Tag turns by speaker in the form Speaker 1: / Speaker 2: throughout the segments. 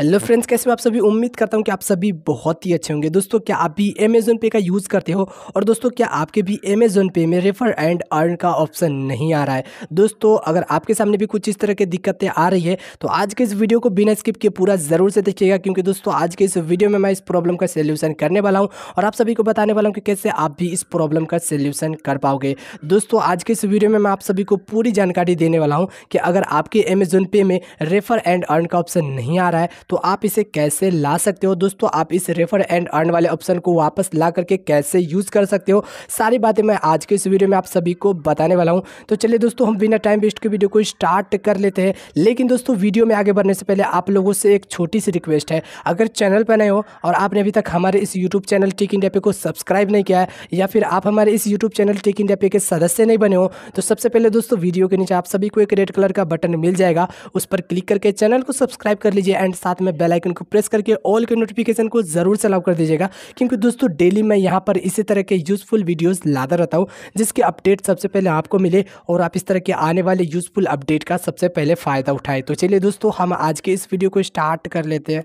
Speaker 1: hello friends कैसे हो आप सभी उम्मीद करता हूँ कि आप सभी बहुत ही अच्छे होंगे दोस्तों क्या आप भी अमेजोन पे का यूज़ करते हो और दोस्तों क्या आपके भी अमेजोन पे में रेफर एंड अर्न का ऑप्शन नहीं आ रहा है दोस्तों अगर आपके सामने भी कुछ इस तरह की दिक्कतें आ रही है तो आज के इस वीडियो को बिना स्किप किए पूरा ज़रूर से देखिएगा क्योंकि दोस्तों आज के इस वीडियो में मैं इस प्रॉब्लम का सोल्यूशन करने वाला हूँ और आप सभी को बताने वाला हूँ कि कैसे आप भी इस प्रॉब्लम का सोल्यूशन कर पाओगे दोस्तों आज के इस वीडियो में मैं आप सभी को पूरी जानकारी देने वाला हूँ कि अगर आपके अमेजोन पे में रेफर एंड अर्न का ऑप्शन नहीं आ रहा है तो आप इसे कैसे ला सकते हो दोस्तों आप इस रेफर एंड अर्न वाले ऑप्शन को वापस ला करके कैसे यूज़ कर सकते हो सारी बातें मैं आज के इस वीडियो में आप सभी को बताने वाला हूँ तो चलिए दोस्तों हम बिना टाइम वेस्ट के वीडियो को स्टार्ट कर लेते हैं लेकिन दोस्तों वीडियो में आगे बढ़ने से पहले आप लोगों से एक छोटी सी रिक्वेस्ट है अगर चैनल पर नए हो और आपने अभी तक हमारे इस यूट्यूब चैनल टेक इंडिया पे को सब्सक्राइब नहीं किया है या फिर आप हमारे इस यूट्यूब चैनल टेक इंडिया पे के सदस्य नहीं बने हो तो सबसे पहले दोस्तों वीडियो के नीचे आप सभी को एक रेड कलर का बटन मिल जाएगा उस पर क्लिक करके चैनल को सब्सक्राइब कर लीजिए एंड साथ साथ में बेल आइकन को प्रेस करके ऑल के नोटिफिकेशन को ज़रूर से कर दीजिएगा क्योंकि दोस्तों डेली मैं यहाँ पर इसी तरह के यूज़फुल वीडियोज़ लाता रहता हूँ जिसके अपडेट सबसे पहले आपको मिले और आप इस तरह के आने वाले यूज़फुल अपडेट का सबसे पहले फ़ायदा उठाए तो चलिए दोस्तों हम आज के इस वीडियो को स्टार्ट कर लेते हैं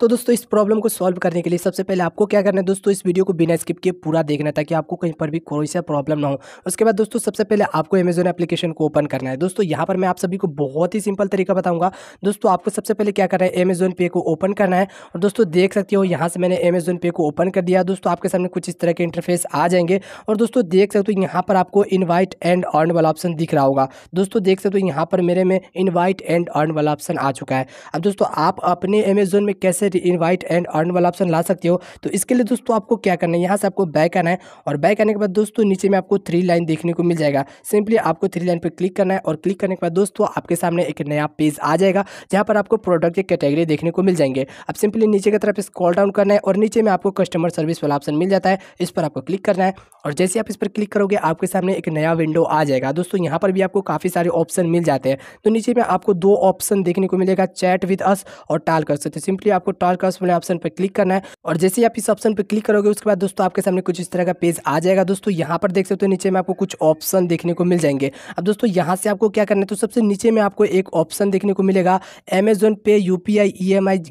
Speaker 1: तो दोस्तों इस प्रॉब्लम को सॉल्व करने के लिए सबसे पहले आपको क्या करना है दोस्तों इस वीडियो को बिना स्किप किए पूरा देखना है ताकि आपको कहीं पर भी कोई सा प्रॉब्लम ना हो उसके बाद दोस्तों सबसे पहले आपको अमेजोन एप्लीकेशन को ओपन करना है दोस्तों यहाँ पर मैं आप सभी को बहुत ही सिंपल तरीका बताऊँगा दोस्तों आपको सबसे पहले क्या करना है अमेजोन पे को ओपन करना है और दोस्तों देख सकते हो यहाँ से मैंने अमेजोन पे को ओपन कर दिया दोस्तों आपके सामने कुछ इस तरह के इंटरफेस आ जाएंगे और दोस्तों देख सकते हो यहाँ पर आपको इन्वाइट एंड अर्न वाला ऑप्शन दिख रहा होगा दोस्तों देख सकते हो यहाँ पर मेरे में इन्वाइट एंड अर्न वाला ऑप्शन आ चुका है अब दोस्तों आप अपने अमेजोन में कैसे से इनवाइट एंड अर्न वाला ऑप्शन ला सकते हो तो इसके लिए दोस्तों आपको क्या करना है यहाँ से आपको बैक आना है और बैक आने के बाद दोस्तों नीचे में आपको थ्री लाइन देखने को मिल जाएगा सिंपली आपको थ्री लाइन पर क्लिक करना है और क्लिक करने के बाद दोस्तों आपके सामने एक नया पेज आ जाएगा जहाँ पर आपको प्रोडक्ट की कैटेगरी देखने को मिल जाएंगे अब सिंपली नीचे की तरफ स्कॉल डाउन करना है और नीचे में आपको कस्टमर सर्विस वाला ऑप्शन मिल जाता है इस पर आपको क्लिक करना है और जैसे आप इस पर क्लिक करोगे आपके सामने एक नया विंडो आ जाएगा दोस्तों यहाँ पर भी आपको काफ़ी सारे ऑप्शन मिल जाते हैं तो नीचे में आपको दो ऑप्शन देखने को मिलेगा चैट विद अस और टाल कर सकते सिंपली आपको टॉल क्रॉस वाले ऑप्शन पर क्लिक करना है और जैसे ही आप इस ऑप्शन पर क्लिक करोगे उसके बाद दोस्तों आपके सामने कुछ इस तरह का पेज आ जाएगा दोस्तों यहाँ पर देख सकते हो नीचे में आपको कुछ ऑप्शन देखने को मिल जाएंगे अब दोस्तों यहाँ से आपको क्या करना है तो सबसे नीचे में आपको एक ऑप्शन देखने को मिलेगा Amazon Pay U P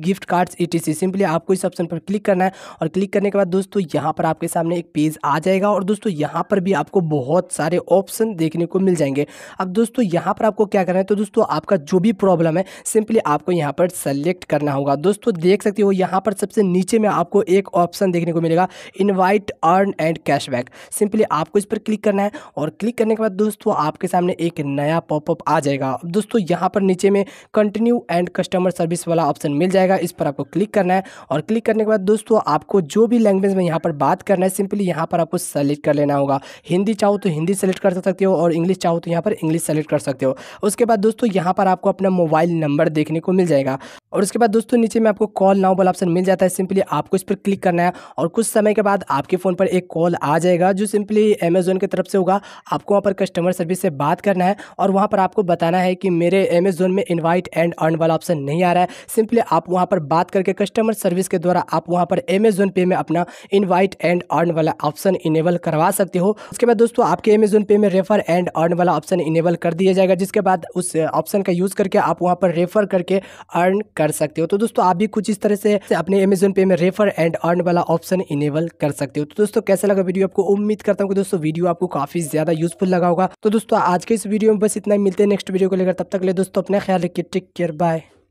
Speaker 1: gift card ई सिंपली आपको इस ऑप्शन पर क्लिक करना है और क्लिक करने के बाद दोस्तों यहाँ पर आपके सामने एक पेज आ जाएगा और दोस्तों यहाँ पर भी आपको बहुत सारे ऑप्शन देखने को मिल जाएंगे अब दोस्तों यहाँ पर आपको क्या करना है तो दोस्तों आपका जो भी प्रॉब्लम है सिंपली आपको यहाँ पर सेलेक्ट करना होगा दोस्तों देख सकते हो यहाँ पर सबसे नीचे में आपको एक ऑप्शन देखने को मिलेगा invite earn and cashback simply आपको इस पर क्लिक करना है और क्लिक करने के बाद दोस्तों आपके सामने एक नया पॉपअप आ जाएगा दोस्तों यहाँ पर नीचे में कंटिन्यू एंड कस्टमर सर्विस वाला ऑप्शन मिल जाएगा इस पर आपको क्लिक करना है और क्लिक करने के बाद दोस्तों आपको जो भी लैंग्वेज में यहाँ पर बात करना है सिंपली यहाँ पर आपको सेलेक्ट कर लेना होगा हिंदी चाहो तो हिंदी सेलेक्ट कर सकते हो और इंग्लिश चाहो तो यहाँ पर इंग्लिश सेलेक्ट कर सकते हो उसके बाद दोस्तों यहाँ पर आपको अपना मोबाइल नंबर देखने को मिल जाएगा और उसके बाद दोस्तों नीचे में आपको कॉल नाउ वाला ऑप्शन मिल जाता है सिंपली आपको इस पर क्लिक करना है और कुछ समय के बाद आपके फ़ोन पर एक कॉल आ जाएगा जो सिंपली अमेजोन की तरफ से होगा आपको वहाँ पर कस्टमर सर्विस से बात करना है और वहाँ पर आपको बताना है कि मेरे अमेजोन में इन्वाइट एंड अर्न वाला ऑप्शन नहीं आ रहा है सिंपली आप वहाँ पर बात करके कस्टमर सर्विस के द्वारा आप वहाँ पर अमेजोन पे में अपना इन्वाइट एंड अर्न वाला ऑप्शन इनेबल करवा सकते हो उसके बाद दोस्तों आपके अमेजोन पे में रेफर एंड अर्न वाला ऑप्शन इनेबल कर दिया जाएगा जिसके बाद उस ऑप्शन का यूज़ करके आप वहाँ पर रेफर करके अर्न कर सकते हो तो दोस्तों आप भी कुछ इस तरह से अपने अमेजोन पे में रेफर एंड अर्न वाला ऑप्शन इनेबल कर सकते हो तो दोस्तों कैसा लगा वीडियो आपको उम्मीद करता हूँ कि दोस्तों वीडियो आपको काफी ज्यादा यूजफुल लगा होगा तो दोस्तों आज के इस वीडियो में बस इतना मिलते हैं नेक्स्ट वीडियो को लेकर तब तक ले दोस्तों अपना ख्याल रखिए टेक केयर बाय